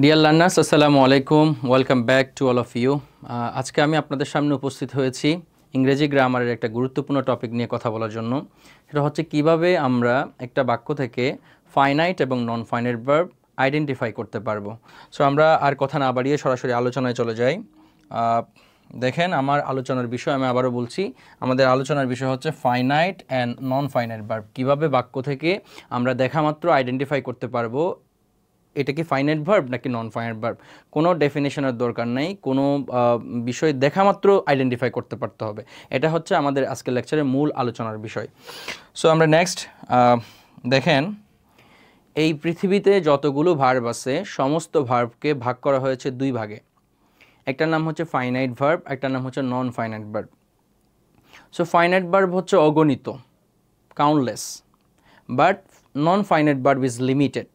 Deer learners আসসালামু আলাইকুম welcome back to all of you আজকে আমি আপনাদের সামনে উপস্থিত হয়েছি ইংরেজি গ্রামারের একটা গুরুত্বপূর্ণ টপিক নিয়ে কথা বলার জন্য সেটা হচ্ছে কিভাবে আমরা একটা বাক্য থেকে ফাইনাইট এবং নন ফাইনাইট ভার্ব আইডেন্টিফাই করতে পারবো সো আমরা আর কথা না বাড়িয়ে সরাসরি আলোচনায় চলে যাই uh, দেখেন আমার আলোচনার বিষয় আমি আবারও বলছি আমাদের আলোচনার বিষয় হচ্ছে finite and non finite verb কীভাবে বাক্য থেকে আমরা দেখামাত্র আইডেন্টিফাই করতে পারবো এটা কি ফাইনাইট ভার্ব নাকি নন ফাইনাইট ভার্ব কোনো ডেফিনেশনের দরকার নাই কোনো বিষয় দেখা মাত্র আইডেন্টিফাই করতে পারতে হবে এটা হচ্ছে আমাদের আজকের লেকচারের মূল আলোচনার বিষয় সো আমরা নেক্সট দেখেন এই পৃথিবীতে যতগুলো ভার্ব আছে সমস্ত ভার্বকে ভাগ করা হয়েছে দুই ভাগে একটার নাম হচ্ছে ফাইনাইট ভার্ব একটার নাম হচ্ছে non finite verb so finite verb হচ্ছে অগণিত countless but non finite verb is limited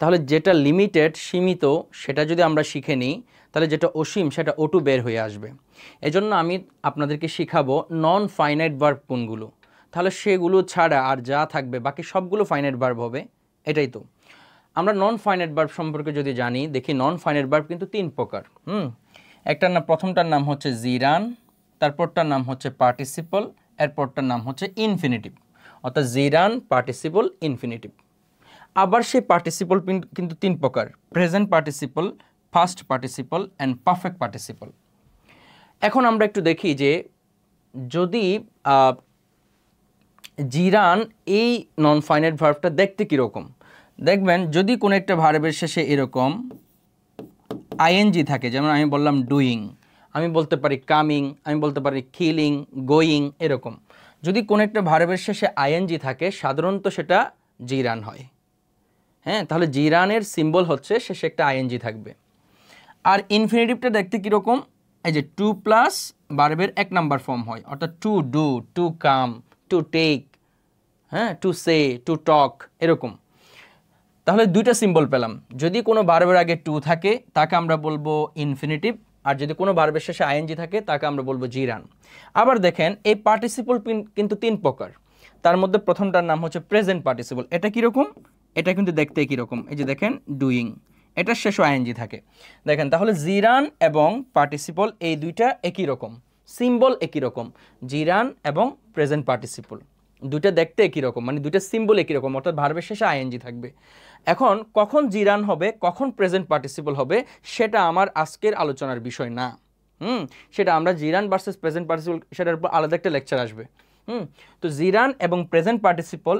তাহলে যেটা লিমিটেড সীমিত সেটা যদি আমরা শিখে নিই তাহলে যেটা অসীম সেটা ওটু বের হয়ে আসবে এজন্য আমি আপনাদেরকে শিখাবো নন ফাইনাইট বার্ব কোনগুলো তাহলে সেগুলো ছাড়া আর যা থাকবে বাকি সবগুলো ফাইনাইট বার্ব হবে এটাই তো আমরা নন ফাইনাইট বার্ব সম্পর্কে যদি জানি দেখি নন ফাইনাইট বার্ব কিন্তু তিন প্রকার হুম একটার নাম প্রথমটার নাম হচ্ছে জিরান তারপরটার নাম হচ্ছে পার্টিসিপল এরপরটার নাম হচ্ছে ইনফিনিটিভ অর্থাৎ জিরান পার্টিসিপল ইনফিনিটিভ আবার সেই পার্টিসিপল কিন্তু তিন প্রকার present participle first participle and perfect participle এখন আমরা একটু দেখি যে যদি জিরান এই নন ফাইনাইট ভার্ভটা দেখতে কীরকম দেখবেন যদি কোনো একটা ভার্বের শেষে এরকম আইএনজি থাকে যেমন আমি বললাম ডুইং আমি বলতে পারি কামিং আমি বলতে পারি কিলিং গোয়িং এরকম যদি কোনো একটা ভার্বের শেষে আইএনজি থাকে সাধারণত সেটা জিরান হয় হ্যাঁ তাহলে জিরানের সিম্বল হচ্ছে শেষে একটা আইএনজি থাকবে আর ইনফিনিটিভটা দেখতে কীরকম এই যে টু প্লাস বার্বের এক নাম্বার ফর্ম হয় অর্থাৎ to do to come to take হ্যাঁ টু সে টু টক এরকম তাহলে দুইটা সিম্বল পেলাম যদি কোনো বারবের আগে টু থাকে তাকে আমরা বলবো ইনফিনিটিভ আর যদি কোনো বার্বের শেষে আইএনজি থাকে তাকে আমরা বলবো জিরান আবার দেখেন এই পার্টিসিপল কিন্তু তিন প্রকার তার মধ্যে প্রথমটার নাম হচ্ছে প্রেজেন্ট পার্টিসিপল এটা কীরকম এটা কিন্তু দেখতে কীরকম এই যে দেখেন ডুইং এটার শেষও আইএনজি থাকে দেখেন তাহলে জিরান এবং পার্টিসিপল এই দুইটা একই রকম সিম্বল একই রকম জিরান এবং প্রেজেন্ট পার্টিসিপল দুটা দেখতে একই রকম মানে দুইটা সিম্বল একই রকম অর্থাৎ ভার্বের শেষে আইএনজি থাকবে এখন কখন জিরান হবে কখন প্রেজেন্ট পার্টিসিপল হবে সেটা আমার আজকের আলোচনার বিষয় না হুম সেটা আমরা জিরান ভার্সেস প্রেজেন্ট পার্টিসিপল সেটার উপর আলাদা একটা লেকচার আসবে হুম তো জিরান এবং প্রেজেন্ট পার্টিসিপল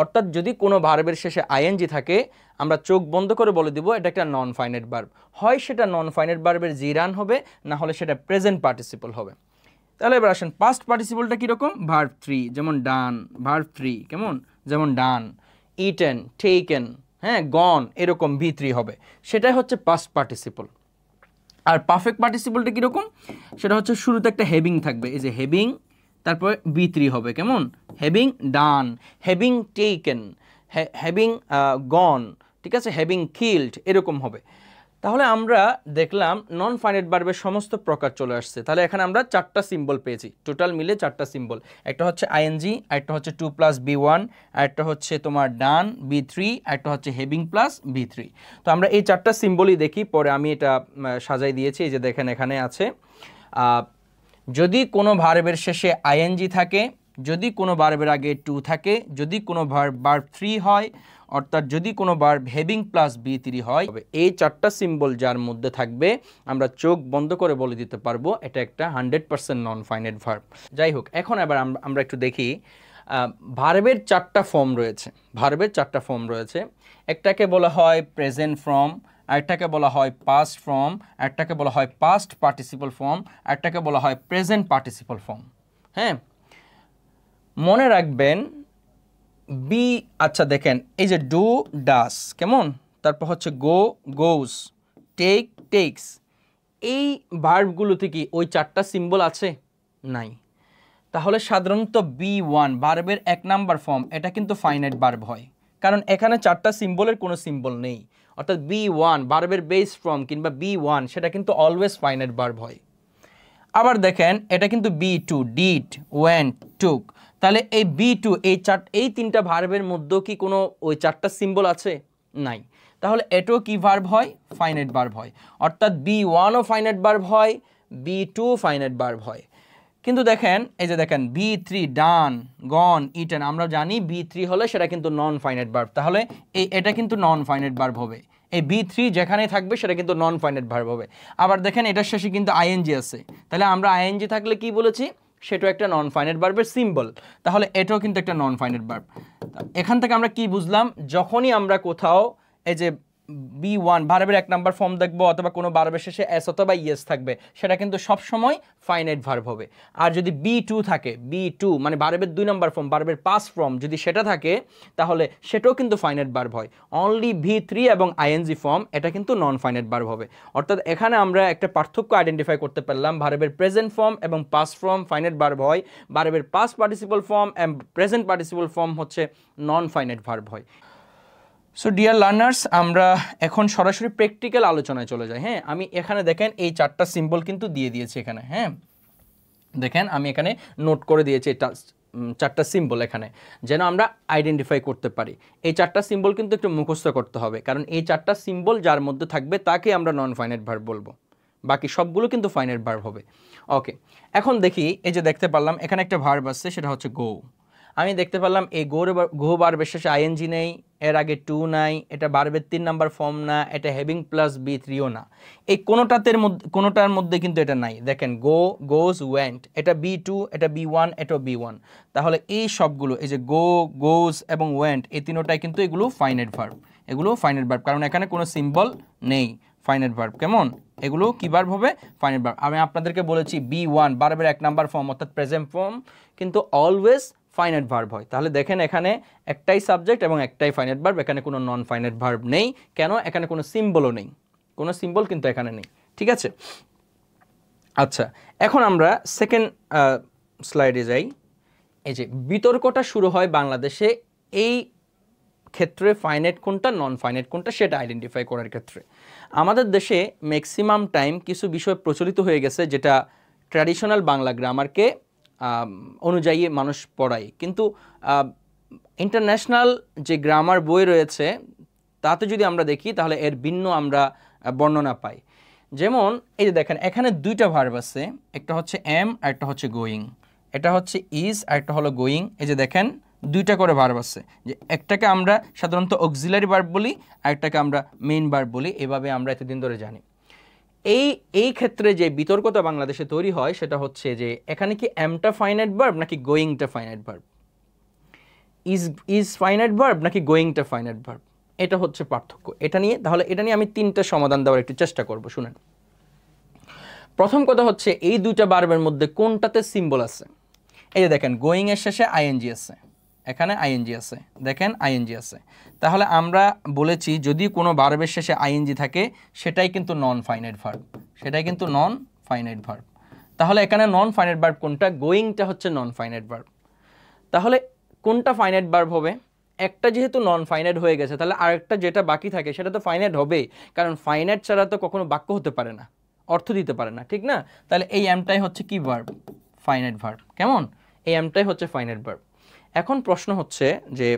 অর্থাৎ যদি কোনো ভার্বের শেষে আইএনজি থাকে আমরা চোখ বন্ধ করে বলে দিব এটা একটা নন ফাইনেট বার্ব হয় সেটা নন ফাইনেট বার্বের জিরান হবে না হলে সেটা প্রেজেন্ট পার্টিসিপল হবে তাহলে এবার আসেন পাস্ট পার্টিসিপলটা কীরকম ভার্ভ থ্রি যেমন ডান ভার্ভ থ্রি কেমন যেমন ডান ইটেন টেকেন হ্যাঁ গন এরকম ভি থ্রি হবে সেটাই হচ্ছে পাস্ট পার্টিসিপল আর পারফেক্ট পার্টিসিপলটা কীরকম সেটা হচ্ছে শুরুতে একটা হেভিং থাকবে এই যে হেভিং তারপরে বি থ্রি হবে কেমন having done having taken having gone ঠিক আছে হ্যাভিং কিল্ড এরকম হবে তাহলে আমরা দেখলাম নন ফাইনেট বার্বের সমস্ত প্রকার চলে আসছে তাহলে এখানে আমরা চারটা সিম্বল পেয়েছি টোটাল মিলে চারটা সিম্বল একটা হচ্ছে আইএনজি একটা হচ্ছে টু প্লাস বি ওয়ান একটা হচ্ছে তোমার ডান বি থ্রি একটা হচ্ছে হেভিং প্লাস বি থ্রি তো আমরা এই চারটা সিম্বলই দেখি পরে আমি এটা সাজাই দিয়েছি এই যে দেখেন এখানে আছে যদি কোনো ভার্বের শেষে আইএনজি থাকে যদি কোনো ভার্বের আগে টু থাকে যদি কোনো ভার্ব ভার্ব থ্রি হয় অর্থাৎ যদি কোনো verb having plus V three হয় এই চারটা সিম্বল যার মধ্যে থাকবে আমরা চোখ বন্ধ করে বলে দিতে পারবো এটা একটা hundred percent non finite verb যাই হোক এখন আবার আমরা একটু দেখি ভার্বের চারটা ফর্ম রয়েছে ভার্বের চারটা ফর্ম রয়েছে একটাকে বলা হয় প্রেজেন্ট ফর্ম একটাকে বলা হয় পাস্ট ফর্ম একটাকে বলা হয় পাস্ট পার্টিসিপল ফর্ম একটাকে বলা হয় প্রেজেন্ট পার্টিসিপল ফর্ম হ্যাঁ মনে রাখবেন বি আচ্ছা দেখেন এই যে ডু ডাস কেমন তারপর হচ্ছে গো গোস টেক টেক্স এই ভার্বগুলোতে কি ওই চারটা সিম্বল আছে নাই তাহলে সাধারণত বি ওয়ান বার্বের এক নাম্বার ফর্ম এটা কিন্তু ফাইনাইট বার্ব হয় কারণ এখানে চারটা সিম্বলের কোনো সিম্বল নেই অর্থাৎ বি ওয়ান বার্বের বেস ফ্রম কিংবা বি ওয়ান সেটা কিন্তু অলওয়েজ ফাইনাইট বার্ব হয় আবার দেখেন এটা কিন্তু V two did went took তাহলে এই বি টু এই চার এই তিনটা ভার্বের মধ্যেও কি কোনো ওই চারটা সিম্বল আছে নাই তাহলে এটাও কি ভার্ব হয় ফাইনাইট বার্ব হয় অর্থাৎ বি ওয়ানও ফাইনাইট বার্ব হয় বি টু ফাইনাইট বার্ব হয় কিন্তু দেখেন এই যে দেখেন V three done gone eaten আমরা জানি বি থ্রি হলে সেটা কিন্তু নন ফাইনাইট বার্ব তাহলে এই এটা কিন্তু নন ফাইনাইট বার্ব হবে এই বি থ্রি যেখানেই থাকবে সেটা কিন্তু নন ফাইনাইট ভার্ব হবে আবার দেখেন এটার শেষে কিন্তু আইএনজি আছে তাহলে আমরা আইএনজি থাকলে কি বলেছি সেটাও একটা নন ফাইনাইট বার্বের সিম্বল তাহলে এটাও কিন্তু একটা নন ফাইনাইট বার্ব এখান থেকে আমরা কি বুঝলাম যখনই আমরা কোথাও এই যে বি ওয়ান ভার্বের এক নাম্বার ফর্ম দেখবো অথবা কোনো ভার্বের শেষে এস অথবা ইয়েস e থাকবে সেটা কিন্তু সবসময় ফাইনাইট ভার্ব হবে আর যদি বি টু থাকে বি টু মানে ভার্বের দুই নাম্বার ফর্ম ভার্বের পাস ফর্ম যদি সেটা থাকে তাহলে সেটাও কিন্তু ফাইনাইট ভার্ব হয় অনলি ভি থ্রি এবং আইএনজি ফর্ম এটা কিন্তু নন ফাইনাইট ভার্ব হবে অর্থাৎ এখানে আমরা একটা পার্থক্য আইডেন্টিফাই করতে পারলাম ভারবের প্রেজেন্ট ফর্ম এবং পাস ফর্ম ফাইনাইট ভার্ব হয় ভার্বের past participle form and present participle form হচ্ছে নন ফাইনাইট ভার্ব হয় সো ডিয়ার লার্নার্স আমরা এখন সরাসরি প্র্যাকটিক্যাল আলোচনায় চলে যাই হ্যাঁ আমি এখানে দেখেন এই চারটা সিম্বল কিন্তু দিয়ে দিয়েছি এখানে হ্যাঁ দেখেন আমি এখানে নোট করে দিয়েছি এটা চারটা সিম্বল এখানে যেন আমরা আইডেন্টিফাই করতে পারি এই চারটা সিম্বল কিন্তু একটু মুখস্থ করতে হবে কারণ এই চারটা সিম্বল যার মধ্যে থাকবে তাকে আমরা নন ফাইনেট ভার্ব বলবো বাকি সবগুলো কিন্তু ফাইনেট ভার্ব হবে ওকে এখন দেখি এই যে দেখতে পারলাম এখানে একটা ভার্ব আছে সেটা হচ্ছে গো আমি দেখতে পেলাম এই গোর গো বাড়বে শেষে আইএনজি নেই এর আগে টু নাই এটা বাড়বে তিন নাম্বার ফর্ম না এটা হেভিং প্লাস বি থ্রিও না এই কোনোটাতের মধ্যে কোনোটার মধ্যে কিন্তু এটা নাই দেখেন গো গোজ ওয়েন্ট এটা বি টু এটা বি ওয়ান এটা বি ওয়ান তাহলে এই সবগুলো এই যে গো গোজ এবং ওয়েন্ট এই তিনোটাই কিন্তু এগুলো ফাইনেট ভার্ব এগুলো ফাইনেট ভার্ব কারণ এখানে কোনো সিম্বল নেই ফাইনেট ভার্ব কেমন এগুলো কী ভার্ব হবে ফাইনেট ভার্ব আমি আপনাদেরকে বলেছি বি ওয়ান বারবার এক নাম্বার ফর্ম অর্থাৎ প্রেজেন্ট ফর্ম কিন্তু অলওয়েজ ফাইনাইট ভার্ব হয় তাহলে দেখেন এখানে একটাই সাবজেক্ট এবং একটাই ফাইনাইট ভার্ব এখানে কোনো নন ফাইনাইট ভার্ব নেই কেন এখানে কোনো সিম্বলও নেই কোনো সিম্বল কিন্তু এখানে নেই ঠিক আছে আচ্ছা এখন আমরা সেকেন্ড স্লাইডে যাই এই যে বিতর্কটা শুরু হয় বাংলাদেশে এই ক্ষেত্রে ফাইনাইট কোনটা নন ফাইনাইট কোনটা সেটা আইডেন্টিফাই করার ক্ষেত্রে আমাদের দেশে ম্যাক্সিমাম টাইম কিছু বিষয় প্রচলিত হয়ে গেছে যেটা ট্র্যাডিশনাল বাংলা গ্রামারকে অনুযায়ী মানুষ পড়ায় কিন্তু ইন্টারন্যাশনাল যে গ্রামার বই রয়েছে তাতে যদি আমরা দেখি তাহলে এর ভিন্ন আমরা বর্ণনা পাই যেমন এই যে দেখেন এখানে দুইটা ভার্ব আছে একটা হচ্ছে এম আর একটা হচ্ছে গোয়িং এটা হচ্ছে ইজ আর একটা হলো গোয়িং এই যে দেখেন দুইটা করে ভার্ব আছে যে একটাকে আমরা সাধারণত অক্সিলারি ভার্ব বলি আর একটাকে আমরা মেইন ভার্ব বলি এভাবে আমরা এতদিন ধরে জানি এই এই ক্ষেত্রে যে বিতর্কতা বাংলাদেশে তৈরি হয় সেটা হচ্ছে যে এখানে কি অ্যামটা ফাইনাইট ভার্ব নাকি গোয়িংটা finite verb is is finite verb নাকি গোয়িংটা ফাইনাইট ভার্ব এটা হচ্ছে পার্থক্য এটা নিয়ে তাহলে এটা নিয়ে আমি তিনটা সমাধান দেওয়ার একটু চেষ্টা করব শুনেন প্রথম কথা হচ্ছে এই দুইটা বার্বের মধ্যে কোনটাতে সিম্বল আছে এই যে দেখেন গোয়িংয়ের শেষে আইএনজি আছে এখানে আইএনজি আছে দেখেন আইএনজি আছে তাহলে আমরা বলেছি যদি কোনো বারবের শেষে আইএনজি থাকে সেটাই কিন্তু নন ফাইনাইট ভার্ব সেটাই কিন্তু নন ফাইনাইট ভার্ব তাহলে এখানে নন ফাইনাইট ভার্ব কোনটা গোয়িংটা হচ্ছে নন ফাইনাইট ভার্ব তাহলে কোনটা ফাইনাইট ভার্ব হবে একটা যেহেতু নন ফাইনাইট হয়ে গেছে তাহলে আরেকটা যেটা বাকি থাকে সেটা তো ফাইনাইট হবেই কারণ ফাইনাইট ছাড়া তো কখনো বাক্য হতে পারে না অর্থ দিতে পারে না ঠিক না তাহলে এই অ্যামটাই হচ্ছে কি ভার্ব ফাইনাইট ভার্ব কেমন এই অ্যামটাই হচ্ছে ফাইনাইট ভার্ব এখন প্রশ্ন হচ্ছে যে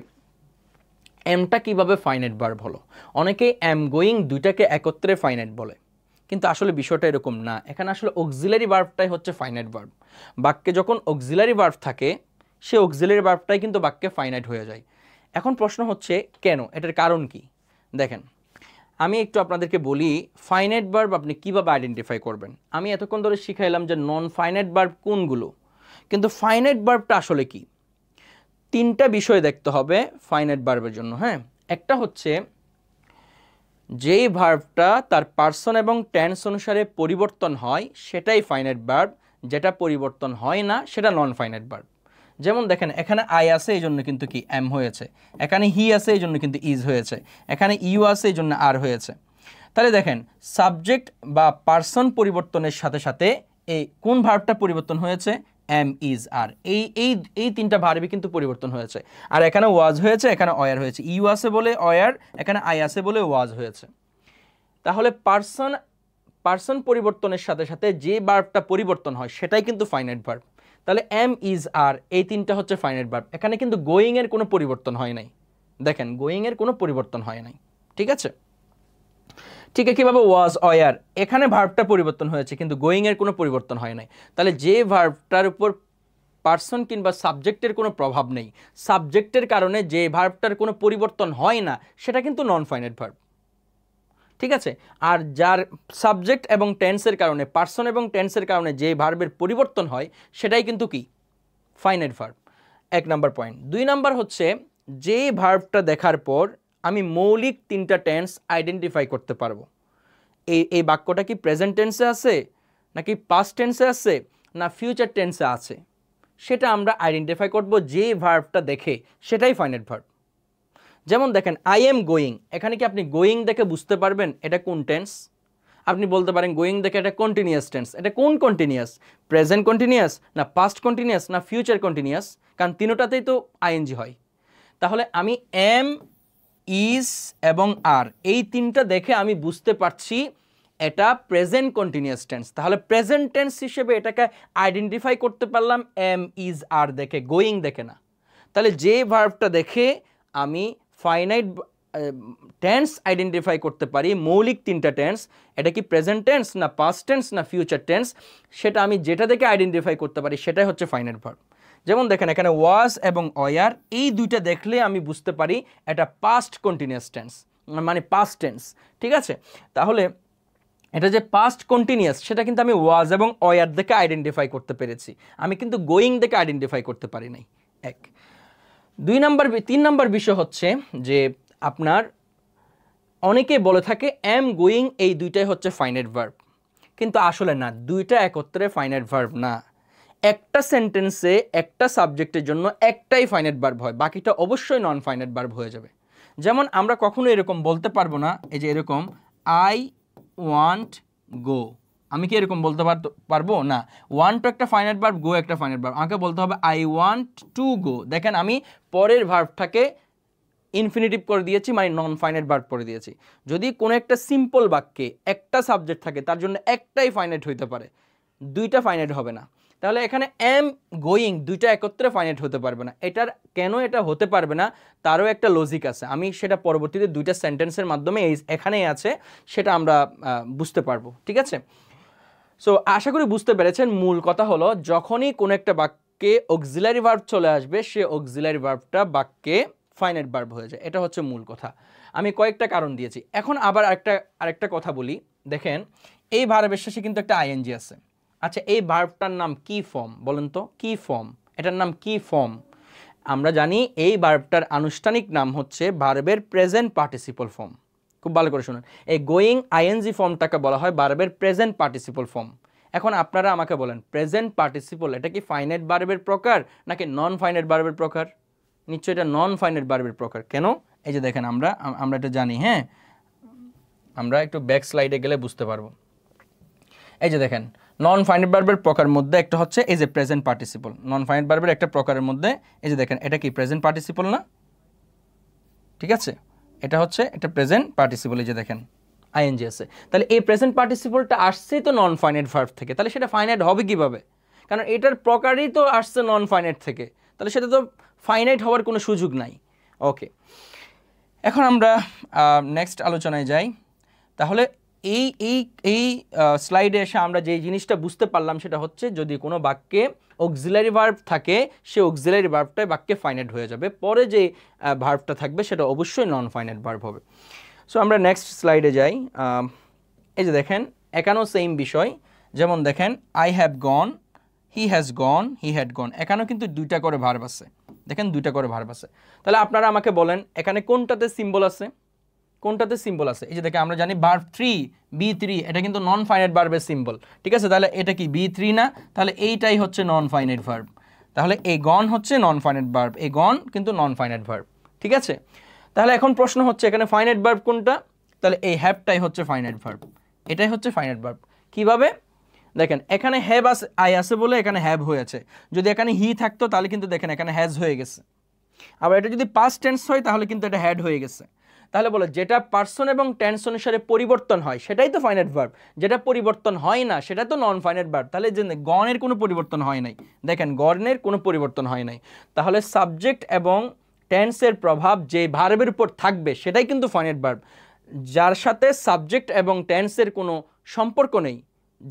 এমটা কিভাবে ফাইনাইট ভার্ব হলো অনেকেই এম গোয়িং দুইটাকে একত্রে ফাইনাইট বলে কিন্তু আসলে বিষয়টা এরকম না এখানে আসলে অক্সিলারি ভার্বটাই হচ্ছে ফাইনাইট ভার্ব বাক্যে যখন অক্সিলারি ভার্ব থাকে সে অক্সিলারি ভার্বটাই কিন্তু বাক্যে ফাইনাইট হয়ে যায় এখন প্রশ্ন হচ্ছে কেন এটার কারণ কি দেখেন আমি একটু আপনাদেরকে বলি ফাইনাইট বার্ব আপনি কীভাবে আইডেন্টিফাই করবেন আমি এতক্ষণ ধরে শিখাইলাম যে নন ফাইনাইট বার্ব কোনগুলো কিন্তু ফাইনাইট বার্বটা আসলে কী তিনটা বিষয় দেখতে হবে ফাইনাইট ভার্বের জন্য হ্যাঁ একটা হচ্ছে যেই ভার্বটা তার পার্সন এবং টেন্স অনুসারে পরিবর্তন হয় সেটাই ফাইনাইট ভার্ব যেটা পরিবর্তন হয় না সেটা নন ফাইনাইট ভার্ব যেমন দেখেন এখানে আই আছে এই জন্য কিন্তু কি এম হয়েছে এখানে হি আছে এই জন্য কিন্তু ইজ হয়েছে এখানে ইউ আছে এই জন্য আর হয়েছে তাহলে দেখেন সাবজেক্ট বা পার্সন পরিবর্তনের সাথে সাথে এই কোন ভার্বটা পরিবর্তন হয়েছে এম ইজ আর এই এই এই তিনটা ভার্বই কিন্তু পরিবর্তন হয়েছে আর এখানে ওয়াজ হয়েছে এখানে অয়ার হয়েছে ইউ e আছে বলে অয়ার এখানে আই আছে বলে ওয়াজ হয়েছে তাহলে পার্সন পার্সন পরিবর্তনের সাথে সাথে যে বার্বটা পরিবর্তন হয় সেটাই কিন্তু ফাইনাইট ভার্ব তাহলে এম ইজ আর এই তিনটা হচ্ছে ফাইনাইট ভার্ব এখানে কিন্তু গোয়িংয়ের কোনো পরিবর্তন হয় নাই দেখেন গোয়িংয়ের কোনো পরিবর্তন হয় নাই ঠিক আছে ঠিক একইভাবে ওয়াজ অয়ার এখানে ভার্বটা পরিবর্তন হয়েছে কিন্তু গোয়িংয়ের কোনো পরিবর্তন হয় নাই তাহলে যে ভার্বটার উপর পার্সন কিংবা সাবজেক্টের কোনো প্রভাব নেই সাবজেক্টের কারণে যে ভার্বটার কোনো পরিবর্তন হয় না সেটা কিন্তু নন ফাইনেট ভার্ব ঠিক আছে আর যার সাবজেক্ট এবং টেন্সের কারণে পার্সন এবং টেন্সের কারণে যে ভার্বের পরিবর্তন হয় সেটাই কিন্তু কি ফাইনেট ভার্ব এক নাম্বার পয়েন্ট দুই নাম্বার হচ্ছে যে ভার্বটা দেখার পর আমি মৌলিক তিনটা টেন্স আইডেন্টিফাই করতে পারবো এই এই বাক্যটা কি প্রেজেন্ট টেন্সে আছে নাকি পাস্ট টেন্সে আছে না ফিউচার টেন্সে আছে সেটা আমরা আইডেন্টিফাই করব যে ভার্ভটা দেখে সেটাই ফাইনেট ভার্ভ যেমন দেখেন আই এম গোয়িং এখানে কি আপনি গোয়িং দেখে বুঝতে পারবেন এটা কোন টেন্স আপনি বলতে পারেন গোয়িং দেখে এটা কন্টিনিউয়াস টেন্স এটা কোন কন্টিনিউয়াস প্রেজেন্ট কন্টিনিউয়াস না পাস্ট কন্টিনিউয়াস না ফিউচার কন্টিনিউয়াস কারণ তিনোটাতেই তো আইএনজি হয় তাহলে আমি এম ইজ এবং আর এই তিনটা দেখে আমি বুঝতে পারছি এটা প্রেজেন্ট কন্টিনিউয়াস টেন্স তাহলে প্রেজেন্ট টেন্স হিসেবে এটাকে আইডেন্টিফাই করতে পারলাম এম ইজ আর দেখে গোয়িং দেখে না তাহলে যে ভার্বটা দেখে আমি ফাইনাইট টেন্স আইডেন্টিফাই করতে পারি মৌলিক তিনটা টেন্স এটা কি প্রেজেন্ট টেন্স না পাস্ট টেন্স না ফিউচার টেন্স সেটা আমি যেটা দেখে আইডেন্টিফাই করতে পারি সেটাই হচ্ছে ফাইনাইট ভার্ব যেমন দেখেন এখানে ওয়াজ এবং অয়ার এই দুইটা দেখলে আমি বুঝতে পারি এটা পাস্ট কন্টিনিউয়াস টেন্স মানে পাস্ট টেন্স ঠিক আছে তাহলে এটা যে পাস্ট কন্টিনিউয়াস সেটা কিন্তু আমি ওয়াজ এবং অয়ার দেখে আইডেন্টিফাই করতে পেরেছি আমি কিন্তু গোয়িং দেখে আইডেন্টিফাই করতে পারি নাই এক দুই নাম্বার তিন নাম্বার বিষয় হচ্ছে যে আপনার অনেকে বলে থাকে অ্যাম গোয়িং এই দুইটাই হচ্ছে ফাইনেট ভার্ব কিন্তু আসলে না দুইটা একত্রে ফাইনেট ভার্ব না একটা সেন্টেন্সে একটা সাবজেক্টের জন্য একটাই ফাইনাইট বার্ব হয় বাকিটা অবশ্যই নন ফাইনাইট বার্ব হয়ে যাবে যেমন আমরা কখনো এরকম বলতে পারবো না এই যে এরকম আই ওয়ান্ট গো আমি কি এরকম বলতে পারবো না ওয়ান টু একটা ফাইনাইট বার্ব গো একটা ফাইনাইট বার্ব আমাকে বলতে হবে আই ওয়ান্ট টু গো দেখেন আমি পরের ভার্বটাকে ইনফিনিটিভ করে দিয়েছি মানে নন ফাইনাইট বার্ব করে দিয়েছি যদি কোনো একটা সিম্পল বাক্যে একটা সাবজেক্ট থাকে তার জন্য একটাই ফাইনাইট হইতে পারে দুইটা ফাইনাইট হবে না তাহলে এখানে এম গোয়িং দুইটা একত্রে ফাইনাইট হতে পারবে না এটার কেন এটা হতে পারবে না তারও একটা লজিক আছে আমি সেটা পরবর্তীতে দুইটা সেন্টেন্সের মাধ্যমে এই এখানেই আছে সেটা আমরা বুঝতে পারবো ঠিক আছে সো আশা করি বুঝতে পেরেছেন মূল কথা হলো যখনই কোনো একটা বাক্যে অক্সিলারি ভার্ব চলে আসবে সে অক্সিলারি ভার্বটা বাক্যে ফাইনাইট ভার্ব হয়ে যায় এটা হচ্ছে মূল কথা আমি কয়েকটা কারণ দিয়েছি এখন আবার আরেকটা আরেকটা কথা বলি দেখেন এই ভার্বের শেষে কিন্তু একটা আইএনজি আছে আচ্ছা এই ভার্বটার নাম কি ফর্ম বলেন তো কি ফর্ম এটার নাম কি ফর্ম আমরা জানি এই ভার্বটার আনুষ্ঠানিক নাম হচ্ছে ভার্বের প্রেজেন্ট পার্টিসিপল ফর্ম খুব ভালো করে শুনুন এই গোয়িং আইএনজি ফর্মটাকে বলা হয় ভার্বের প্রেজেন্ট পার্টিসিপল ফর্ম এখন আপনারা আমাকে বলেন প্রেজেন্ট পার্টিসিপল এটা কি ফাইনাইট ভার্বের প্রকার নাকি নন ফাইনাইট ভার্বের প্রকার নিশ্চয়ই এটা নন ফাইনাইট ভার্বের প্রকার কেন এই যে দেখেন আমরা আমরা এটা জানি হ্যাঁ আমরা একটু ব্যাক স্লাইডে গেলে বুঝতে পারবো এই যে দেখেন নন ফাইনেট বার্বের প্রকার মধ্যে একটা হচ্ছে এই যে প্রেজেন্ট পার্টিসিপল নন ফাইনেট বার্বের একটা প্রকারের মধ্যে এই যে দেখেন এটা কি প্রেজেন্ট পার্টিসিপল না ঠিক আছে এটা হচ্ছে এটা প্রেজেন্ট পার্টিসিপল এই যে দেখেন আইএনজি আছে তাহলে এই প্রেজেন্ট পার্টিসিপলটা আসছেই তো নন ফাইনাইট ভার্ব থেকে তাহলে সেটা ফাইনাইট হবে কীভাবে কারণ এটার প্রকারই তো আসছে নন ফাইনাইট থেকে তাহলে সেটা তো ফাইনাইট হওয়ার কোনো সুযোগ নাই ওকে এখন আমরা নেক্সট আলোচনায় যাই তাহলে এই এই এই স্লাইডে এসে আমরা যে জিনিসটা বুঝতে পারলাম সেটা হচ্ছে যদি কোনো বাক্যে অক্সিলারি ভার্ভ থাকে সে অক্সিলারি ভার্ভটাই বাক্যে ফাইনাইট হয়ে যাবে পরে যে ভার্ভটা থাকবে সেটা অবশ্যই নন ফাইনাইট ভার্ভ হবে সো আমরা নেক্সট স্লাইডে যাই এই যে দেখেন এখানেও সেম বিষয় যেমন দেখেন I have gone he has gone he had gone এখানেও কিন্তু দুইটা করে ভার্ভ আছে দেখেন দুইটা করে ভার্ভ আছে তাহলে আপনারা আমাকে বলেন এখানে কোনটাতে সিম্বল আছে কোনটাতে সিম্বল আছে এই যে দেখে আমরা জানি বার্ব থ্রি বি থ্রি এটা কিন্তু নন ফাইনাইট বার্বের সিম্বল ঠিক আছে তাহলে এটা কি বি থ্রি না তাহলে এইটাই হচ্ছে নন ফাইনাইট ভার্ব তাহলে এ গন হচ্ছে নন ফাইনাইট ভার্ব এ গন কিন্তু নন ফাইনাইট ভার্ব ঠিক আছে তাহলে এখন প্রশ্ন হচ্ছে এখানে ফাইনাইট ভার্ব কোনটা তাহলে এই হ্যাপটাই হচ্ছে ফাইনাইট ভার্ব এটাই হচ্ছে ফাইনাইট ভার্ব কিভাবে দেখেন এখানে হ্যাব আছে আই আছে বলে এখানে হ্যাব হয়েছে যদি এখানে হি থাকতো তাহলে কিন্তু দেখেন এখানে হ্যাজ হয়ে গেছে আবার এটা যদি পাস্ট টেন্স হয় তাহলে কিন্তু এটা হ্যাড হয়ে গেছে তাহলে বলো যেটা পার্সন এবং টেন্স অনুসারে পরিবর্তন হয় সেটাই তো ফাইনাইট ভার্ব যেটা পরিবর্তন হয় না সেটা তো নন ফাইনাইট ভার্ব তাহলে যে গণের কোনো পরিবর্তন হয় নাই দেখেন গণের কোনো পরিবর্তন হয় নাই তাহলে সাবজেক্ট এবং টেন্সের প্রভাব যে ভার্বের উপর থাকবে সেটাই কিন্তু ফাইনাইট ভার্ব যার সাথে সাবজেক্ট এবং টেন্সের কোনো সম্পর্ক নেই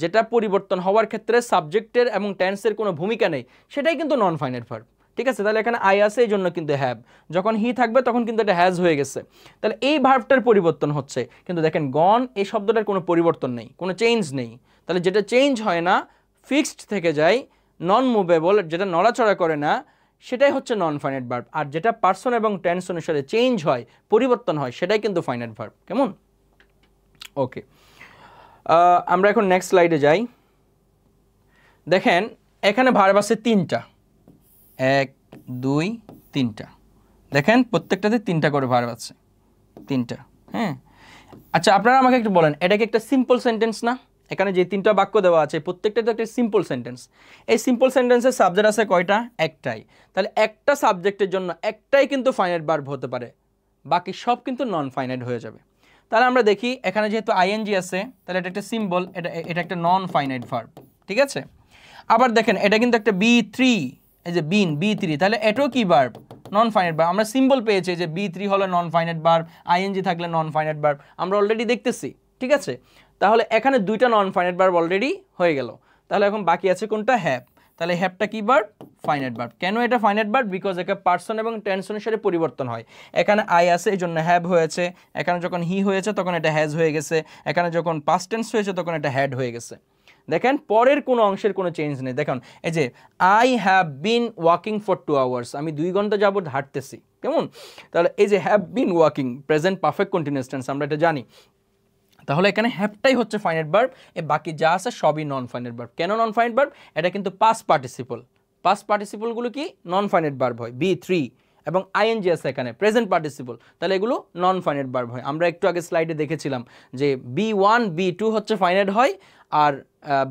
যেটা পরিবর্তন হওয়ার ক্ষেত্রে সাবজেক্টের এবং টেন্সের কোনো ভূমিকা নেই সেটাই কিন্তু নন ফাইনাইট ভার্ব ঠিক আছে তাহলে এখানে আই আছে এই জন্য কিন্তু হ্যাভ যখন হি থাকবে তখন কিন্তু এটা হ্যাজ হয়ে গেছে তাহলে এই ভার্ভটার পরিবর্তন হচ্ছে কিন্তু দেখেন গন এই শব্দটার কোনো পরিবর্তন নেই কোনো চেঞ্জ নেই তাহলে যেটা চেঞ্জ হয় না ফিক্সড থেকে যায় নন মুভেবল যেটা নড়াচড়া করে না সেটাই হচ্ছে নন ফাইনাইট ভার্ব আর যেটা পার্সন এবং টেন্স অনুসারে চেঞ্জ হয় পরিবর্তন হয় সেটাই কিন্তু ফাইনাইট ভার্ব কেমন ওকে আমরা এখন নেক্সট স্লাইডে যাই দেখেন এখানে ভার্ব আছে তিনটা এক দুই তিনটা দেখেন প্রত্যেকটাতে তিনটা করে ভার্ব আছে তিনটা হ্যাঁ আচ্ছা আপনারা আমাকে একটু বলেন এটা কি একটা সিম্পল সেন্টেন্স না এখানে যে তিনটা বাক্য দেওয়া আছে প্রত্যেকটা তো একটা সিম্পল সেন্টেন্স এই সিম্পল সেন্টেন্সের সাবজেক্ট আছে কয়টা একটাই তাহলে একটা সাবজেক্টের জন্য একটাই কিন্তু ফাইনাইট বার্ব হতে পারে বাকি সব কিন্তু নন ফাইনাইট হয়ে যাবে তাহলে আমরা দেখি এখানে যেহেতু আইএনজি আছে তাহলে এটা একটা সিম্বল এটা এটা একটা নন ফাইনাইট ভার্ব ঠিক আছে আবার দেখেন এটা কিন্তু একটা বি থ্রি এই যে বিন বি থ্রি তাহলে এটো কি বার নন ফাইনেট বার আমরা সিম্বল পেয়েছি যে বি থ্রি হলো নন ফাইনেট বার আইএনজি থাকলে নন ফাইনেট বার আমরা অলরেডি দেখতেছি ঠিক আছে তাহলে এখানে দুইটা নন ফাইনেট বার্ব অলরেডি হয়ে গেল তাহলে এখন বাকি আছে কোনটা হ্যাপ তাহলে হ্যাপটা কি বার ফাইনেট বার কেন এটা ফাইনেট বার বিকজ একে পার্সন এবং টেনশন অনুসারে পরিবর্তন হয় এখানে আই আছে এই জন্য হ্যাব হয়েছে এখানে যখন হি হয়েছে তখন এটা হ্যাজ হয়ে গেছে এখানে যখন পাস্ট টেন্স হয়েছে তখন এটা হ্যাড হয়ে গেছে দেখেন পরের কোনো অংশের কোনো চেঞ্জ নেই দেখুন এই যে I have been walking for two hours আমি দুই ঘন্টা যাবো হাঁটতেছি কেমন তাহলে এই যে have been walking present perfect continuous tense আমরা এটা জানি তাহলে এখানে হ্যাপটাই হচ্ছে ফাইনেট বার্ব এ বাকি যা আছে সবই নন ফাইনেট বার্ব কেন নন ফাইনেট বার্ব এটা কিন্তু পাস পার্টিসিপল পাস পার্টিসিপলগুলো কি নন ফাইনেট বার্ব হয় বি থ্রি এবং আইএনজি আছে এখানে প্রেজেন্ট পার্টিসিপল তাহলে এগুলো নন ফাইনেট বার্ব হয় আমরা একটু আগে স্লাইডে দেখেছিলাম যে বি ওয়ান বি টু হচ্ছে ফাইনেট হয় আর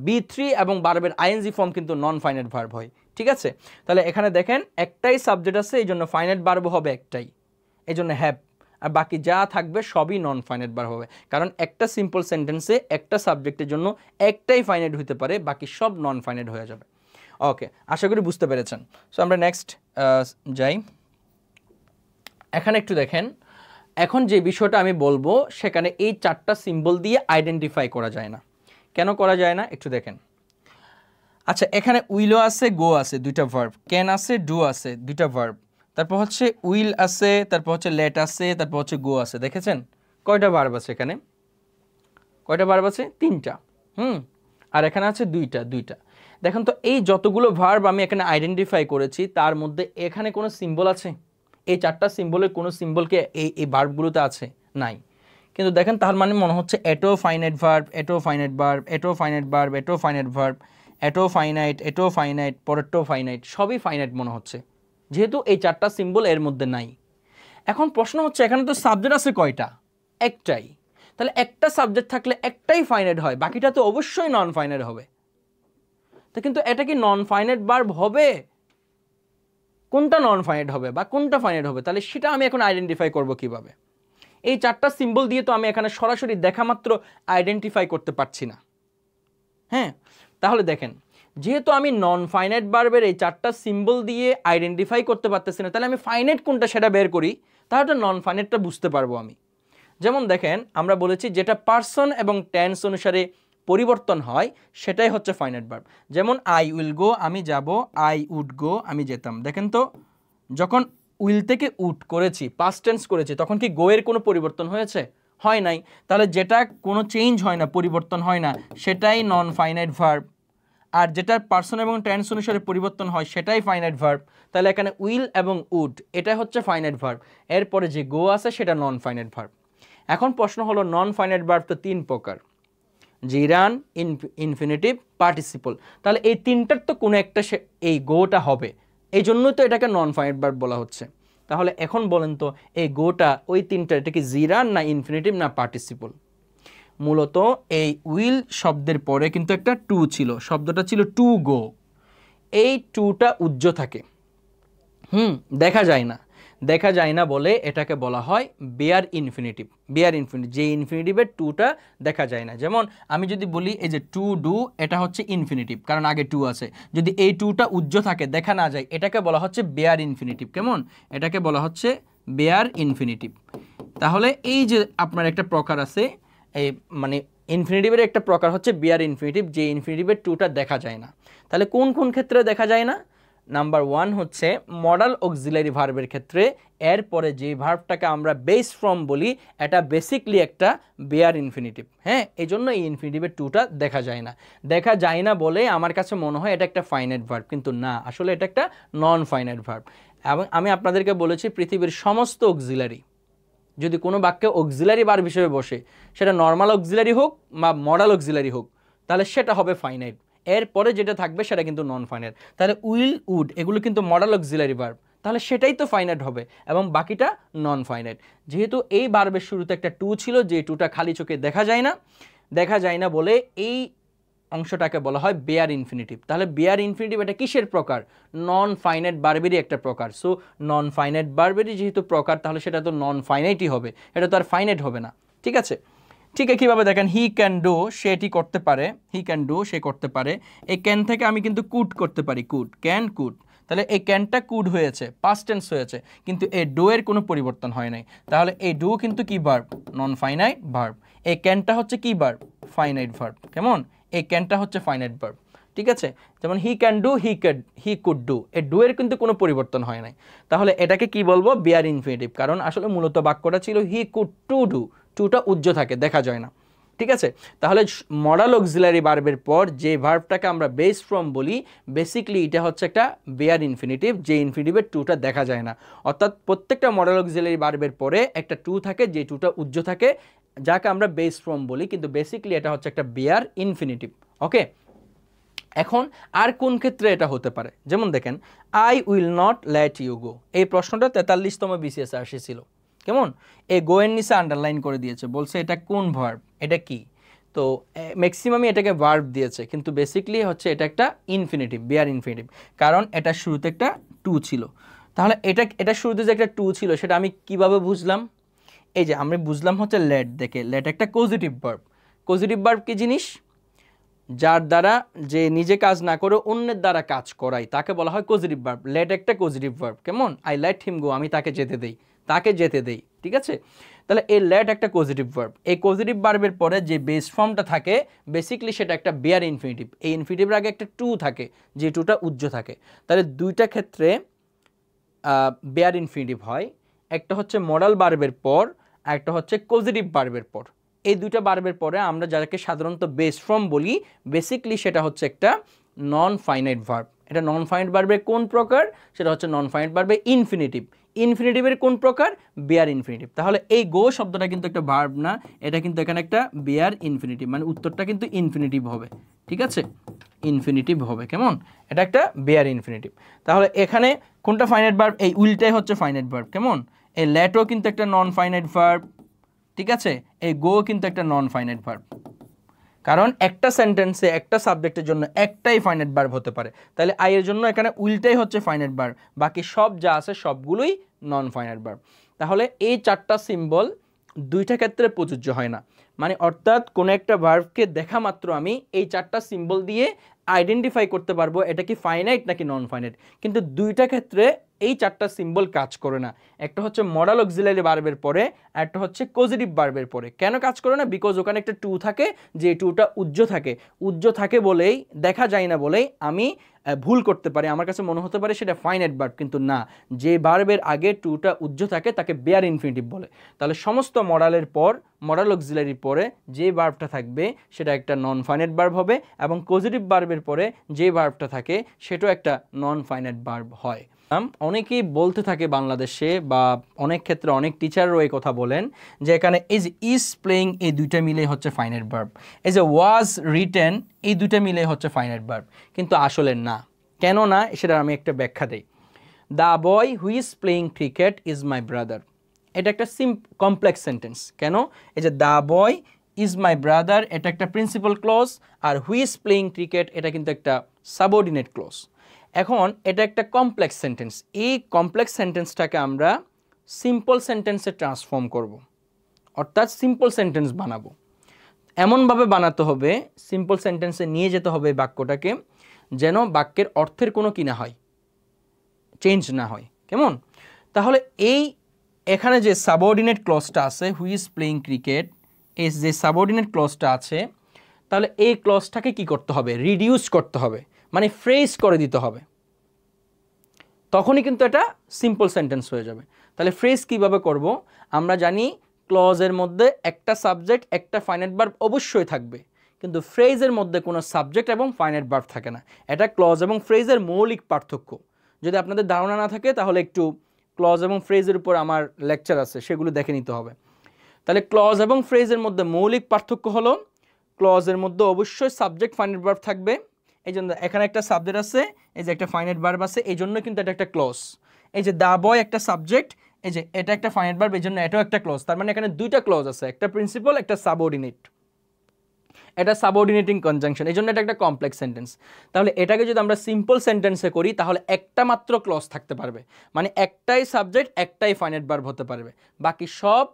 বি থ্রি এবং বার্বের আইএনজি ফর্ম কিন্তু নন ফাইনেট বার্ব হয় ঠিক আছে তাহলে এখানে দেখেন একটাই সাবজেক্ট আছে এই জন্য ফাইনেট বার্ব হবে একটাই এই জন্য হ্যাপ আর বাকি যা থাকবে সবই নন ফাইনেট বার্ব হবে কারণ একটা সিম্পল সেন্টেন্সে একটা সাবজেক্টের জন্য একটাই ফাইনেট হতে পারে বাকি সব নন ফাইনেট হয়ে যাবে ওকে আশা করি বুঝতে পেরেছেন সো আমরা নেক্সট যাই এখানে একটু দেখেন এখন যে বিষয়টা আমি বলবো সেখানে এই চারটা সিম্বল দিয়ে আইডেন্টিফাই করা যায় না কেন করা যায় না একটু দেখেন আচ্ছা এখানে উইলও আছে গো আছে দুইটা ভার্ব ক্যান আছে ডু আছে দুইটা ভার্ব তারপর হচ্ছে উইল আছে তারপর হচ্ছে লেট আছে তারপর হচ্ছে গো আছে দেখেছেন কয়টা ভার্ব আছে এখানে কয়টা ভার্ব আছে তিনটা হুম আর এখানে আছে দুইটা দুইটা দেখেন তো এই যতগুলো ভার্ব আমি এখানে আইডেন্টিফাই করেছি তার মধ্যে এখানে কোনো সিম্বল আছে এই চারটা সিম্বলের কোনো সিম্বলকে এই এই ভার্বগুলোতে আছে নাই কিন্তু দেখেন তার মানে মনে হচ্ছে এটো ফাইনাইট ভার্ব এটো ফাইনাইট ভার্ব এটো ফাইনাইট ভার্ব এটো ফাইনাইট ভার্ব এটো ফাইনাইট এটো ফাইনাইট পরটো ফাইনাইট সবই ফাইনাইট মনে হচ্ছে যেহেতু এই চারটা সিম্বল এর মধ্যে নাই এখন প্রশ্ন হচ্ছে এখানে তো সাবজেক্ট আছে কয়টা একটাই তাহলে একটা সাবজেক্ট থাকলে একটাই ফাইনাইট হয় বাকিটা তো অবশ্যই নন ফাইনাইট হবে তো কিন্তু এটা কি নন ফাইনাইট বার্ব হবে কোনটা নন ফাইনাইট হবে বা কোনটা ফাইনাইট হবে তাহলে সেটা আমি এখন আইডেন্টিফাই করব কিভাবে এই চারটা সিম্বল দিয়ে তো আমি এখানে সরাসরি দেখা মাত্র আইডেন্টিফাই করতে পারছি না হ্যাঁ তাহলে দেখেন যেহেতু আমি নন ফাইনাইট বার্বের এই চারটা সিম্বল দিয়ে আইডেন্টিফাই করতে পারতেছি না তাহলে আমি ফাইনাইট কোনটা সেটা বের করি তাহলে নন ফাইনাইটটা বুঝতে পারবো আমি যেমন দেখেন আমরা বলেছি যেটা পার্সন এবং টেন্স অনুসারে পরিবর্তন হয় সেটাই হচ্ছে ফাইনাইট ভার্ব যেমন আই উইল গো আমি যাব আই উড গো আমি যেতাম দেখেন তো যখন উইল থেকে উট করেছি পাস টেন্স করেছি তখন কি গোয়ের কোনো পরিবর্তন হয়েছে হয় নাই তাহলে যেটা কোনো চেঞ্জ হয় না পরিবর্তন হয় না সেটাই নন ফাইনাইট ভার্ব আর যেটা পার্সন এবং টেন্স অনুসারে পরিবর্তন হয় সেটাই ফাইনাইট ভার্ব তাহলে এখানে উইল এবং উড এটা হচ্ছে ফাইনাইট ভার্ব এরপরে যে গো আছে সেটা নন ফাইনাইট ভার্ব এখন প্রশ্ন হলো নন ফাইনাইট ভার্ব তো তিন প্রকার জিরান ইনফিনিটিভ পার্টিসিপল তাহলে এই তিনটার তো কোনো একটা এই গোটা হবে এই জন্যই তো এটাকে নন ফাইনাইট বার বলা হচ্ছে তাহলে এখন বলেন তো এই গোটা ওই তিনটা এটা কি জিরান না ইনফিনিটিভ না পার্টিসিপল মূলত এই উইল শব্দের পরে কিন্তু একটা টু ছিল শব্দটা ছিল টু গো এই টুটা উজ্জ্ব থাকে হুম দেখা যায় না দেখা যায় না বলে এটাকে বলা হয় বেয়ার ইনফিনিটিভ বেয়ার ইনফিনিটিভ যে ইনফিনিটিভের টুটা দেখা যায় না যেমন আমি যদি বলি এই যে টু ডু এটা হচ্ছে ইনফিনিটিভ কারণ আগে টু আছে যদি এই টুটা উজ্জ্ব থাকে দেখা না যায় এটাকে বলা হচ্ছে বেয়ার ইনফিনিটিভ কেমন এটাকে বলা হচ্ছে বেয়ার ইনফিনিটিভ তাহলে এই যে আপনার একটা প্রকার আছে এই মানে ইনফিনিটিভের একটা প্রকার হচ্ছে বিয়ার ইনফিনিটিভ যে ইনফিনিটিভের টুটা দেখা যায় না তাহলে কোন কোন ক্ষেত্রে দেখা যায় না নাম্বার ওয়ান হচ্ছে মডাল অক্সিলারি ভার্ভের ক্ষেত্রে এরপরে যে ভার্ভটাকে আমরা বেস ফ্রম বলি এটা বেসিকলি একটা বেয়ার ইনফিনিটিভ হ্যাঁ এই জন্য এই ইনফিনিটিভের টুটা দেখা যায় না দেখা যায় না বলে আমার কাছে মনে হয় এটা একটা ফাইনাইট ভার্ভ কিন্তু না আসলে এটা একটা নন ফাইনাইট ভার্ভ এবং আমি আপনাদেরকে বলেছি পৃথিবীর সমস্ত অক্সিলারি যদি কোনো বাক্যে অক্সিলারি ভার্ভ হিসেবে বসে সেটা নর্মাল অক্সিলারি হোক বা মডাল অক্সিলারি হোক তাহলে সেটা হবে ফাইনাইট এরপরে যেটা থাকবে সেটা কিন্তু নন ফাইনাইট তাহলে উইল উড এগুলো কিন্তু মডাল অক্সিলারি ভার্ব তাহলে সেটাই তো ফাইনাইট হবে এবং বাকিটা নন ফাইনাইট যেহেতু এই বার্বের শুরুতে একটা টু ছিল যে টুটা খালি চোখে দেখা যায় না দেখা যায় না বলে এই অংশটাকে বলা হয় বেয়ার ইনফিনিটিভ তাহলে বেয়ার ইনফিনিটিভ এটা কিসের প্রকার নন ফাইনাইট বার্বেরই একটা প্রকার সো নন ফাইনাইট বার্বেরই যেহেতু প্রকার তাহলে সেটা তো নন ফাইনাইটই হবে এটা তো আর ফাইনাইট হবে না ঠিক আছে ঠিক একইভাবে দেখেন হি ক্যান ডু সে এটি করতে পারে হি ক্যান ডু সে করতে পারে এই ক্যান থেকে আমি কিন্তু কুট করতে পারি কুট ক্যান কুট তাহলে এই ক্যানটা কুড হয়েছে পাস্ট টেন্স হয়েছে কিন্তু এই ডোয়ের কোনো পরিবর্তন হয় নাই তাহলে এই ডু কিন্তু কি ভার্ব নন ফাইনাইট ভার্ব এই ক্যানটা হচ্ছে কি ভার্ব ফাইনাইট ভার্ব কেমন এই ক্যানটা হচ্ছে ফাইনাইট ভার্ব ঠিক আছে যেমন he can do he could he could do এই ডুয়ের কিন্তু কোনো পরিবর্তন হয় নাই তাহলে এটাকে কি বলবো বিয়ার ইনফিনিটিভ কারণ আসলে মূলত বাক্যটা ছিল হি কুড টু ডু টুটা উজ্জ্ব থাকে দেখা যায় না ঠিক আছে তাহলে মডাল অক্সিলারি বার্বের পর যে ভার্বটাকে আমরা বেস ফ্রম বলি বেসিকলি এটা হচ্ছে একটা বেয়ার ইনফিনিটিভ যে ইনফিনিটিভের টুটা দেখা যায় না অর্থাৎ প্রত্যেকটা মডাল অক্সিলারি বার্বের পরে একটা টু থাকে যে টুটা উজ্জ্ব থাকে যাকে আমরা বেস ফ্রম বলি কিন্তু বেসিকলি এটা হচ্ছে একটা বেয়ার ইনফিনিটিভ ওকে এখন আর কোন ক্ষেত্রে এটা হতে পারে যেমন দেখেন I will not let you go এই প্রশ্নটা তেতাল্লিশতম বিসিএসে আসেছিল কেমন এ গোয়েন নিসা আন্ডারলাইন করে দিয়েছে বলছে এটা কোন ভার্ব এটা কি তো ম্যাক্সিমামই এটাকে ভার্ব দিয়েছে কিন্তু বেসিকলি হচ্ছে এটা একটা ইনফিনিটিভ বিয়ার ইনফিনিটিভ কারণ এটা শুরুতে একটা টু ছিল তাহলে এটা এটা শুরুতে যে একটা টু ছিল সেটা আমি কিভাবে বুঝলাম এই যে আমি বুঝলাম হচ্ছে লেট দেখে লেট একটা পজিটিভ ভার্ব পজিটিভ ভার্ব কি জিনিস যার দ্বারা যে নিজে কাজ না করে অন্যের দ্বারা কাজ করাই তাকে বলা হয় কোজিটিভ ভার্ব লেট একটা কোজিটিভ ভার্ব কেমন আই লেট হিম গো আমি তাকে যেতে দেই তাকে যেতে দেই ঠিক আছে তাহলে এই লেট একটা কোজিটিভ ভার্ব এই কোজিটিভ ভার্বের পরে যে বেস ফর্মটা থাকে বেসিকলি সেটা একটা বেয়ার ইনফিনিটিভ এই ইনফিনিটিভের আগে একটা টু থাকে যে টুটা উজ্জ্ব থাকে তাহলে দুইটা ক্ষেত্রে বেয়ার ইনফিনিটিভ হয় একটা হচ্ছে মডাল বার্বের পর একটা হচ্ছে কোজিটিভ বার্বের পর এই দুইটা বার্বের পরে আমরা যাকে সাধারণত বেস ফর্ম বলি বেসিকলি সেটা হচ্ছে একটা নন ফাইনাইট ভার্ব এটা নন ফাইনাইট ভার্বের কোন প্রকার সেটা হচ্ছে নন ফাইনাইট বার্বে ইনফিনিটিভ ইনফিনিটিভের কোন প্রকার বেয়ার ইনফিনিটিভ তাহলে এই গো শব্দটা কিন্তু একটা ভার্ব না এটা কিন্তু এখানে একটা বেয়ার ইনফিনিটিভ মানে উত্তরটা কিন্তু ইনফিনিটিভ হবে ঠিক আছে ইনফিনিটিভ হবে কেমন এটা একটা বেয়ার ইনফিনিটিভ তাহলে এখানে কোনটা ফাইনাইট ভার্ব এই উইলটাই হচ্ছে ফাইনাইট ভার্ব কেমন এই ল্যাটও কিন্তু একটা নন ফাইনাইট ভার্ব ঠিক আছে এই গো কিন্তু একটা নন ফাইনাইট ভার্ব কারণ একটা সেন্টেন্সে একটা সাবজেক্টের জন্য একটাই ফাইনাইট ভার্ব হতে পারে তাহলে আই এর জন্য এখানে উল্টাই হচ্ছে ফাইনাইট ভার্ব বাকি সব যা আছে সবগুলোই নন ফাইনাইট ভার্ব তাহলে এই চারটা সিম্বল দুইটা ক্ষেত্রে প্রযোজ্য হয় না মানে অর্থাৎ কোনো একটা ভার্ভকে দেখা মাত্র আমি এই চারটা সিম্বল দিয়ে আইডেন্টিফাই করতে পারবো এটা কি ফাইনাইট নাকি নন ফাইনাইট কিন্তু দুইটা ক্ষেত্রে এই চারটা সিম্বল কাজ করে না একটা হচ্ছে মডাল অক্সিলারি বার্বের পরে একটা হচ্ছে কোজিটিভ বার্বের পরে কেন কাজ করে না বিকজ ওখানে একটা টু থাকে যে টুটা উজ্জ থাকে উজ্জ থাকে বলেই দেখা যায় না বলেই আমি ভুল করতে পারি আমার কাছে মনে হতে পারে সেটা ফাইনাইট বার্ব কিন্তু না যে বার্বের আগে টুটা উজ্জ থাকে তাকে বেয়ার ইনফিনিটিভ বলে তাহলে সমস্ত মডালের পর মডাল অক্সিলারির পরে যে বার্বটা থাকবে সেটা একটা নন ফাইনাইট বার্ব হবে এবং কোজিটিভ বার্বের পরে যে বার্বটা থাকে সেটাও একটা নন ফাইনাইট বার্ব হয় অনেকেই বলতে থাকে বাংলাদেশে বা অনেক ক্ষেত্রে অনেক টিচাররাও এই কথা বলেন যে এখানে ইজ ইজ প্লেয়িং এই দুইটা মিলে হচ্ছে finite verb as a was written এই দুইটা মিলে হচ্ছে ফাইনাইট ভার্ব কিন্তু আসলে না কেন না সেটা আমি একটা ব্যাখ্যা দিই the boy who is playing cricket is my brother এটা একটা সিম কমপ্লেক্স সেন্টেন্স কেন এই যে the boy is my brother এটা একটা প্রিন্সিপাল ক্লোজ আর হুইজ প্লেয়িং ক্রিকেট এটা কিন্তু একটা সাবঅর্ডিনেট ক্লোজ এখন এটা একটা কমপ্লেক্স সেন্টেন্স এই কমপ্লেক্স সেন্টেন্সটাকে আমরা সিম্পল সেন্টেন্সে ট্রান্সফর্ম করব। অর্থাৎ সিম্পল সেন্টেন্স বানাবো এমনভাবে বানাতে হবে সিম্পল সেন্টেন্সে নিয়ে যেতে হবে বাক্যটাকে যেন বাক্যের অর্থের কোনো কিনা হয় চেঞ্জ না হয় কেমন তাহলে এই এখানে যে সাবঅর্ডিনেট ক্লসটা আছে হুইজ প্লেইং ক্রিকেট এই যে সাবঅর্ডিনেট ক্লসটা আছে তাহলে এই ক্লসটাকে কি করতে হবে রিডিউস করতে হবে মানে ফ্রেজ করে দিতে হবে তখনই কিন্তু এটা সিম্পল সেন্টেন্স হয়ে যাবে তাহলে ফ্রেজ কিভাবে করব আমরা জানি ক্লজের মধ্যে একটা সাবজেক্ট একটা ফাইনাইট বার্ব অবশ্যই থাকবে কিন্তু ফ্রেজের মধ্যে কোনো সাবজেক্ট এবং ফাইনাইট বার্ব থাকে না এটা ক্লজ এবং ফ্রেজের মৌলিক পার্থক্য যদি আপনাদের ধারণা না থাকে তাহলে একটু ক্লজ এবং ফ্রেজের উপর আমার লেকচার আছে সেগুলো দেখে নিতে হবে তাহলে ক্লজ এবং ফ্রেজের মধ্যে মৌলিক পার্থক্য হলো ক্লজের মধ্যে অবশ্যই সাবজেক্ট ফাইনাইট বার্ব থাকবে এই জন্য এখানে একটা সাবজেক্ট আছে এই যে একটা ফাইনাইট বার্ব আছে এই জন্য কিন্তু এটা একটা ক্লোজ এই যে দা বয় একটা সাবজেক্ট এই যে এটা একটা ফাইনাইট বার্ব এই জন্য এটাও একটা ক্লোজ তার মানে এখানে দুইটা ক্লোজ আছে একটা প্রিন্সিপাল একটা সাবঅর্ডিনেট এটা সাবঅর্ডিনেটিং কনজাংশন এই জন্য এটা একটা কমপ্লেক্স সেন্টেন্স তাহলে এটাকে যদি আমরা সিম্পল সেন্টেন্সে করি তাহলে একটা মাত্র ক্লজ থাকতে পারবে মানে একটাই সাবজেক্ট একটাই ফাইনাইট বার্ব হতে পারবে বাকি সব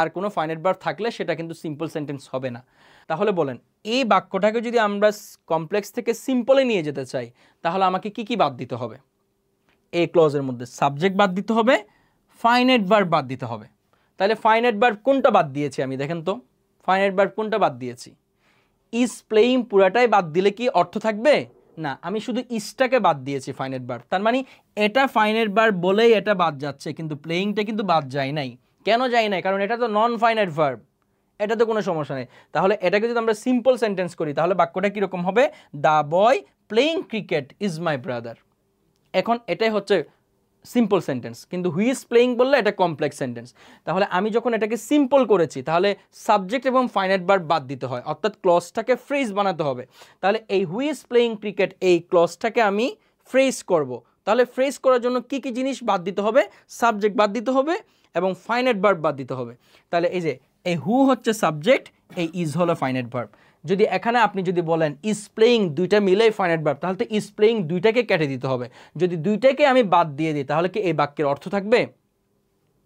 আর কোনো ফাইনাইট ভার্ব থাকলে সেটা কিন্তু সিম্পল সেন্টেন্স হবে না তাহলে বলেন এই বাক্যটাকে যদি আমরা কমপ্লেক্স থেকে সিম্পলে নিয়ে যেতে চাই তাহলে আমাকে কি কি বাদ দিতে হবে এ ক্লজের মধ্যে সাবজেক্ট বাদ দিতে হবে ফাইনাইট ভার্ব বাদ দিতে হবে তাহলে ফাইনাইট ভার্ব কোনটা বাদ দিয়েছি আমি দেখেন তো ফাইনাইট ভার্ব কোনটা বাদ দিয়েছি ইজ প্লেয়িং পুরাটাই বাদ দিলে কি অর্থ থাকবে না আমি শুধু ইসটাকে বাদ দিয়েছি ফাইনাইট ভার্ব তার মানে এটা ফাইনাইট ভার্ব বলেই এটা বাদ যাচ্ছে কিন্তু প্লেয়িংটা কিন্তু বাদ যায় নাই কেন যাই নাই কারণ এটা তো নন ফাইনাইট ভার্ব এটা তো কোনো সমস্যা নেই তাহলে এটাকে যদি আমরা সিম্পল সেন্টেন্স করি তাহলে বাক্যটা কীরকম হবে the boy playing cricket is my brother এখন এটাই হচ্ছে সিম্পল সেন্টেন্স কিন্তু হুই ইজ প্লেইং বললে এটা কমপ্লেক্স সেন্টেন্স তাহলে আমি যখন এটাকে সিম্পল করেছি তাহলে সাবজেক্ট এবং ফাইনাইট বার বাদ দিতে হয় অর্থাৎ ক্লসটাকে ফ্রেজ বানাতে হবে তাহলে এই হুই ইজ প্লেইং ক্রিকেট এই ক্লসটাকে আমি ফ্রেজ করব তাহলে ফ্রেজ করার জন্য কি কি জিনিস বাদ দিতে হবে সাবজেক্ট বাদ দিতে হবে এবং ফাইনেট ভার্ব বাদ দিতে হবে তাহলে এই যে এই হু হচ্ছে সাবজেক্ট এই ইজ হলো ফাইনেট ভার্ব যদি এখানে আপনি যদি বলেন ইজ প্লেয়িং দুইটা মিলেই ফাইনেট ভার্ব তাহলে তো ইজ প্লেয়িং দুইটাকে কেটে দিতে হবে যদি দুইটাকে আমি বাদ দিয়ে দিই তাহলে কি এই বাক্যের অর্থ থাকবে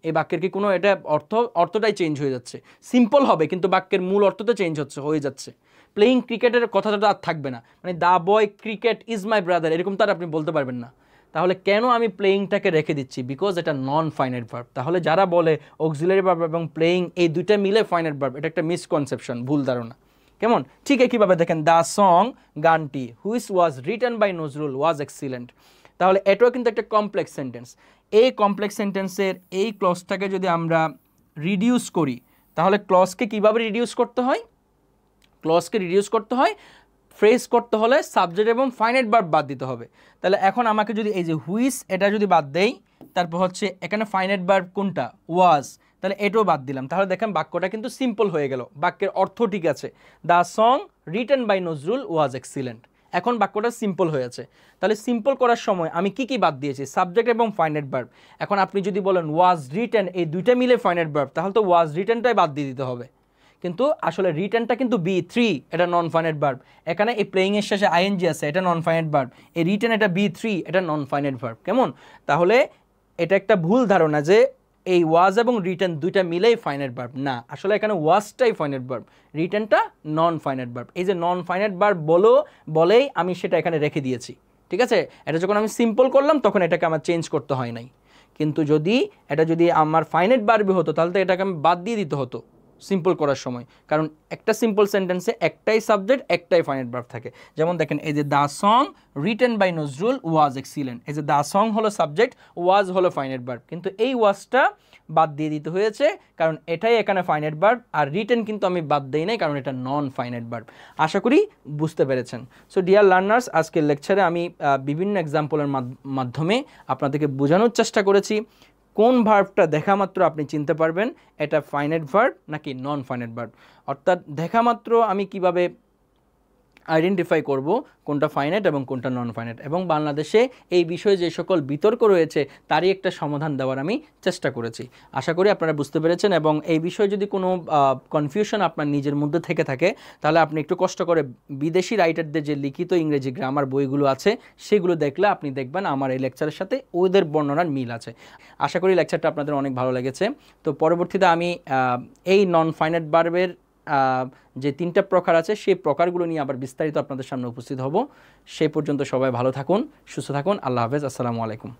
এই বাক্যের কি কোনো এটা অর্থ অর্থটাই চেঞ্জ হয়ে যাচ্ছে সিম্পল হবে কিন্তু বাক্যের মূল অর্থ তো চেঞ্জ হচ্ছে হয়ে যাচ্ছে প্লেয়িং ক্রিকেটের কথাটা আর থাকবে না মানে the boy cricket is my brother এরকম তো আর আপনি বলতে পারবেন না তাহলে কেন আমি প্লেয়িংটাকে রেখে দিচ্ছি বিকজ এটা নন ফাইনাইট ভার্ব তাহলে যারা বলে অক্সিলারি ভার্ব এবং প্লেয়িং এই দুইটা মিলে ফাইনাইট ভার্ব এটা একটা মিসকনসেপশন ভুল ধারণা কেমন ঠিক একইভাবে দেখেন দ্য সং গানটি which was written by Nazrul was excellent তাহলে এটাও কিন্তু একটা কমপ্লেক্স সেন্টেন্স এই কমপ্লেক্স সেন্টেন্সের এই ক্লসটাকে যদি আমরা রিডিউস করি তাহলে ক্লসকে কিভাবে রিডিউস করতে হয় ক্লসকে রিডিউস করতে হয় ফ্রেস করতে হলে সাবজেক্ট এবং ফাইনাইট বার্ব বাদ দিতে হবে তাহলে এখন আমাকে যদি এই যে হুইস এটা যদি বাদ দেই তারপর হচ্ছে এখানে ফাইনাইট বার্ব কোনটা ওয়াজ তাহলে এটাও বাদ দিলাম তাহলে দেখেন বাক্যটা কিন্তু সিম্পল হয়ে গেল বাক্যের অর্থ ঠিক আছে the song written by Nazrul was excellent এখন বাক্যটা সিম্পল হয়েছে তাহলে সিম্পল করার সময় আমি কি কি বাদ দিয়েছি সাবজেক্ট এবং ফাইনাইট বার্ব এখন আপনি যদি বলেন ওয়াজ রিটার্ন এই দুইটা মিলে ফাইনাইট বার্ব তাহলে তো ওয়াজ রিটার্নটাই বাদ দিয়ে দিতে হবে কিন্তু আসলে রিটার্নটা কিন্তু বি থ্রি এটা নন ফাইনাইট ভার্ব এখানে এই প্লেইংয়ের শেষে আইএনজি আছে এটা নন ফাইনাইট ভার্ব এই রিটার্ন এটা বি থ্রি এটা নন ফাইনাইট ভার্ব কেমন তাহলে এটা একটা ভুল ধারণা যে এই ওয়াজ এবং রিটার্ন দুইটা মিলেই ফাইনাইট ভার্ব না আসলে এখানে ওয়াজটাই ফাইনাইট ভার্ব রিটার্নটা নন ফাইনাইট ভার্ব এই যে নন ফাইনাইট ভার্ব বলো বলেই আমি সেটা এখানে রেখে দিয়েছি ঠিক আছে এটা যখন আমি সিম্পল করলাম তখন এটাকে আমার চেঞ্জ করতে হয় নাই কিন্তু যদি এটা যদি আমার ফাইনাইট বারবি হতো তাহলে তো এটাকে আমি বাদ দিয়ে দিতে হতো সিম্পল করার সময় কারণ একটা সিম্পল সেন্টেন্সে একটাই সাবজেক্ট একটাই ফাইনাইট ভার্ব থাকে যেমন দেখেন এই যে the song written by Nazrul was excellent এই যে দ্য সং হলো সাবজেক্ট ওয়াজ হলো ফাইনাইট ভার্ব কিন্তু এই ওয়াজটা বাদ দিয়ে দিতে হয়েছে কারণ এটাই এখানে ফাইনাইট ভার্ব আর রিটেন কিন্তু আমি বাদ দিই নাই কারণ এটা নন ফাইনাইট ভার্ব আশা করি বুঝতে পেরেছেন সো ডিয়ার লার্নার্স আজকের লেকচারে আমি বিভিন্ন এক্সাম্পলের মাধ্যমে আপনাদেরকে বোঝানোর চেষ্টা করেছি কোন ভার্ভটা দেখা মাত্র আপনি চিনতে পারবেন এটা ফাইনাইট ভার্ভ নাকি নন ফাইনাইট ভার্ভ অর্থাৎ দেখা মাত্র আমি কিভাবে আইডেন্টিফাই করব কোনটা ফাইনাইট এবং কোনটা নন ফাইনাইট এবং বাংলাদেশে এই বিষয়ে যে সকল বিতর্ক রয়েছে তারই একটা সমাধান দেওয়ার আমি চেষ্টা করেছি আশা করি আপনারা বুঝতে পেরেছেন এবং এই বিষয়ে যদি কোনো কনফিউশন আপনার নিজের মধ্যে থেকে থাকে তাহলে আপনি একটু কষ্ট করে বিদেশি রাইটারদের যে লিখিত ইংরেজি গ্রামার বইগুলো আছে সেগুলো দেখলে আপনি দেখবেন আমার এই লেকচারের সাথে ওদের বর্ণনার মিল আছে আশা করি লেকচারটা আপনাদের অনেক ভালো লেগেছে তো পরবর্তীতে আমি এই নন ফাইনাইট বার্বের যে তিনটা প্রকার আছে সেই প্রকারগুলো নিয়ে আবার বিস্তারিত আপনাদের সামনে উপস্থিত হব সেই পর্যন্ত সবাই ভালো থাকুন সুস্থ থাকুন আল্লাহ হাফেজ আসসালামু আলাইকুম